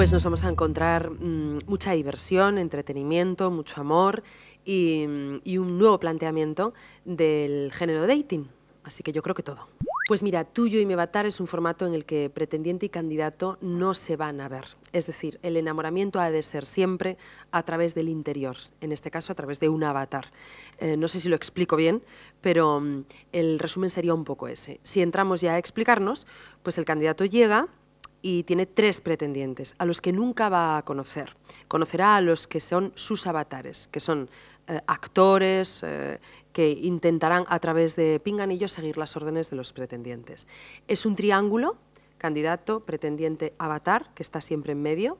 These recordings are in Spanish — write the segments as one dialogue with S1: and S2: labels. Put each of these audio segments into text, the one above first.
S1: pues nos vamos a encontrar mm, mucha diversión, entretenimiento, mucho amor mm, y, un nuevo planteamiento del género dating. Así que yo creo que todo. Pues mira, Tuyo y Mi Avatar es un formato en el que pretendiente y candidato no se van a ver. Es decir, el enamoramiento ha de ser siempre a través del interior, en este caso a través de un avatar. Eh, no sé si lo explico bien, pero mm, el resumen sería un poco ese. Si entramos ya a explicarnos, pues el candidato llega, y tiene tres pretendientes, a los que nunca va a conocer. Conocerá a los que son sus avatares, que son eh, actores eh, que intentarán a través de Pinganillo, seguir las órdenes de los pretendientes. Es un triángulo, candidato, pretendiente, avatar, que está siempre en medio,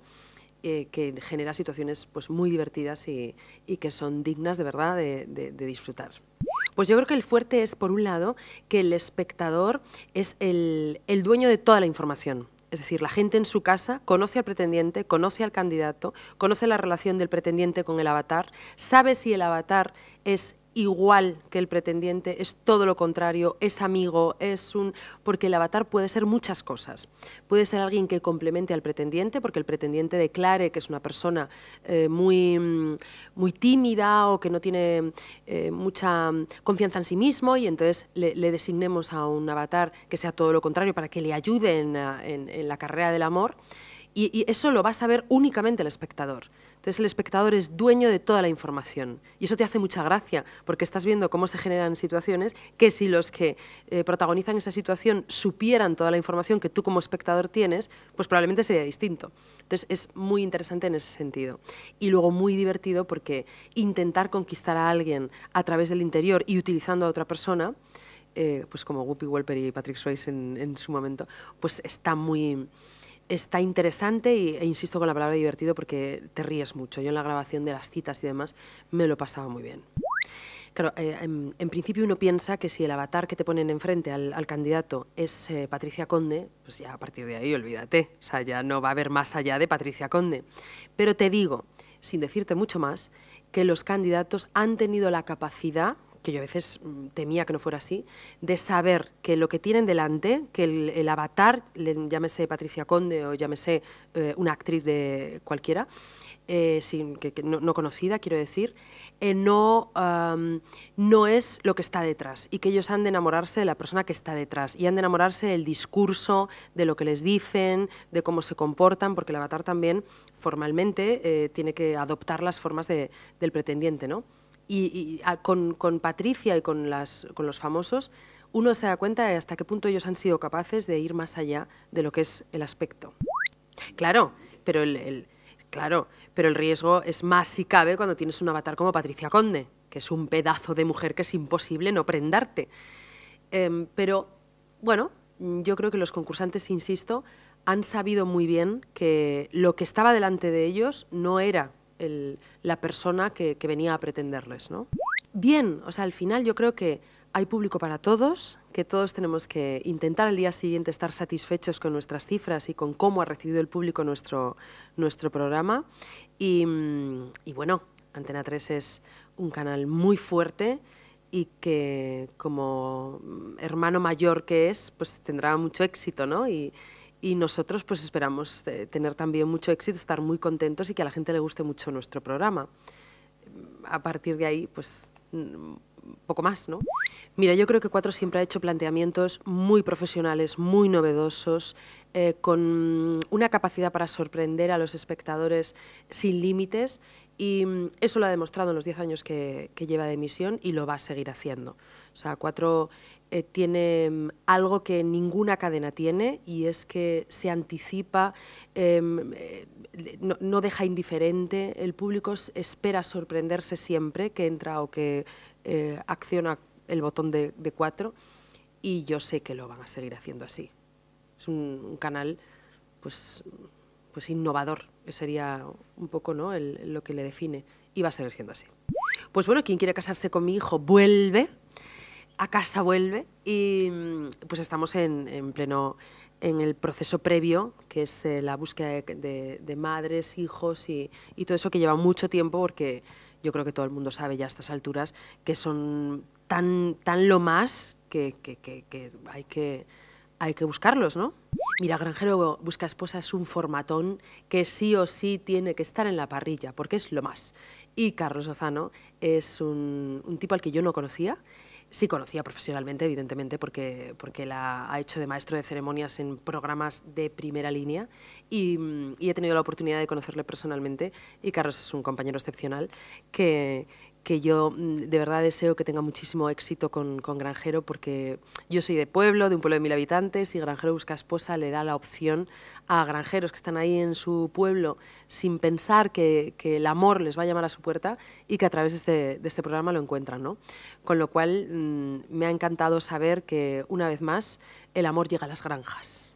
S1: eh, que genera situaciones pues, muy divertidas y, que son dignas de verdad de, disfrutar. Pues yo creo que el fuerte es, por un lado, que el espectador es el dueño de toda la información. Es decir, la gente en su casa conoce al pretendiente, conoce al candidato, conoce la relación del pretendiente con el avatar, sabe si el avatar es igual que el pretendiente, es todo lo contrario, es amigo, es un... porque el avatar puede ser muchas cosas. Puede ser alguien que complemente al pretendiente, porque el pretendiente declare que es una persona eh, muy, muy tímida o que no tiene eh, mucha confianza en sí mismo y entonces le, designemos a un avatar que sea todo lo contrario para que le ayude en la carrera del amor y, eso lo va a saber únicamente el espectador. Entonces el espectador es dueño de toda la información y eso te hace mucha gracia porque estás viendo cómo se generan situaciones que si los que eh, protagonizan esa situación supieran toda la información que tú como espectador tienes, pues probablemente sería distinto. Entonces es muy interesante en ese sentido y luego muy divertido porque intentar conquistar a alguien a través del interior y utilizando a otra persona, eh, pues como Whoopi Wolper y Patrick Swayze en, en su momento, pues está muy está interesante y, e insisto con la palabra divertido porque te ríes mucho. Yo en la grabación de las citas y demás me lo pasaba muy bien. Claro, eh, en, principio uno piensa que si el avatar que te ponen enfrente al, al candidato es eh, Patricia Conde, pues ya a partir de ahí olvídate, o sea, ya no va a haber más allá de Patricia Conde. Pero te digo, sin decirte mucho más, que los candidatos han tenido la capacidad que yo a veces mm, temía que no fuera así, de saber que lo que tienen delante, que el, avatar, llámese Patricia Conde o llámese eh, una actriz de cualquiera, eh, sin, que, no, conocida, quiero decir, eh, no, no es lo que está detrás y que ellos han de enamorarse de la persona que está detrás y han de enamorarse del discurso, de lo que les dicen, de cómo se comportan, porque el avatar también formalmente tiene que adoptar las formas de, del pretendiente, ¿no? y, con, Patricia y con, los famosos, uno se da cuenta de hasta qué punto ellos han sido capaces de ir más allá de lo que es el aspecto. Claro, pero el, claro, pero el riesgo es más si cabe cuando tienes un avatar como Patricia Conde, que es un pedazo de mujer que es imposible no prendarte. Em, pero, bueno, yo creo que los concursantes, insisto, han sabido muy bien que lo que estaba delante de ellos no era la persona que, venía a pretenderles. ¿no? Bien, o sea, al final yo creo que hay público para todos, que todos tenemos que intentar al día siguiente estar satisfechos con nuestras cifras y con cómo ha recibido el público nuestro, nuestro programa. Y, mm, y bueno, Antena 3 es un canal muy fuerte y que como mm, hermano mayor que es, pues tendrá mucho éxito, ¿no? Y, y nosotros pues esperamos eh, tener también mucho éxito, estar muy contentos y que a la gente le guste mucho nuestro programa. A partir de ahí, pues mm, poco más, ¿no? Mira, yo creo que Cuatro siempre ha hecho planteamientos muy profesionales, muy novedosos, eh, con una capacidad para sorprender a los espectadores sin límites y mm, eso lo ha demostrado en los 10 años que, lleva de emisión y lo va a seguir haciendo. O sea, Cuatro eh, tiene mm, algo que ninguna cadena tiene y es que se anticipa, em, eh, no, deja indiferente, el público espera sorprenderse siempre que entra o que acciona el botón de cuatro y yo sé que lo van a seguir haciendo así es un, canal pues, pues innovador, que sería un poco ¿no? lo que le define, y va a seguir siendo así. Pues bueno, quien quiere casarse con mi hijo vuelve, a casa vuelve, y mm, pues estamos en, pleno en el proceso previo, que es eh, la búsqueda de, madres, hijos y, todo eso que lleva mucho tiempo, porque yo creo que todo el mundo sabe ya a estas alturas que son tan, tan lo más que hay que hay que buscarlos, ¿no? Mira, Granjero Busca Esposa es un formatón que sí o sí tiene que estar en la parrilla, porque es lo más. Y Carlos Ozano es un, tipo al que yo no conocía, sí conocía profesionalmente, evidentemente, porque, porque la ha hecho de maestro de ceremonias en programas de primera línea y, y he tenido la oportunidad de conocerle personalmente y Carlos es un compañero excepcional que, que yo mm, de verdad deseo que tenga muchísimo éxito con, Granjero, porque yo soy de pueblo, de un pueblo de mil habitantes, y Granjero Busca Esposa le da la opción a granjeros que están ahí en su pueblo sin pensar que, el amor les va a llamar a su puerta y que a través de este, este programa lo encuentran. Con lo cual mm, me ha encantado saber que, una vez más, el amor llega a las granjas.